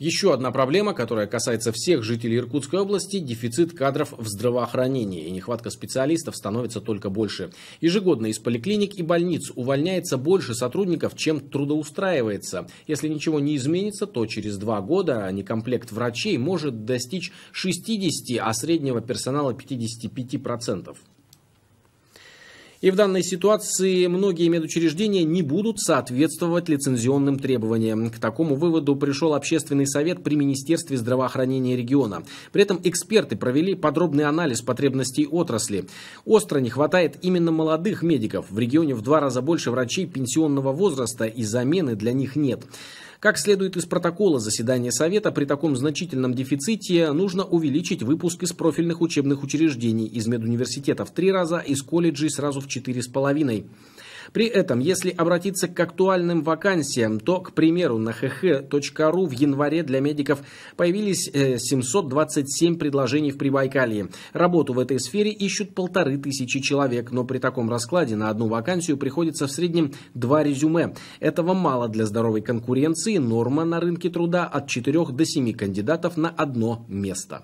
Еще одна проблема, которая касается всех жителей Иркутской области – дефицит кадров в здравоохранении. И нехватка специалистов становится только больше. Ежегодно из поликлиник и больниц увольняется больше сотрудников, чем трудоустраивается. Если ничего не изменится, то через два года а некомплект врачей может достичь 60, а среднего персонала 55%. И в данной ситуации многие медучреждения не будут соответствовать лицензионным требованиям. К такому выводу пришел общественный совет при Министерстве здравоохранения региона. При этом эксперты провели подробный анализ потребностей отрасли. Остро не хватает именно молодых медиков. В регионе в два раза больше врачей пенсионного возраста и замены для них нет. Как следует из протокола заседания Совета, при таком значительном дефиците нужно увеличить выпуск из профильных учебных учреждений, из медуниверситетов в три раза, из колледжей сразу в 4,5. При этом, если обратиться к актуальным вакансиям, то, к примеру, на hh.ru в январе для медиков появились 727 э, предложений в Прибайкалье. Работу в этой сфере ищут полторы тысячи человек, но при таком раскладе на одну вакансию приходится в среднем два резюме. Этого мало для здоровой конкуренции, норма на рынке труда от 4 до 7 кандидатов на одно место.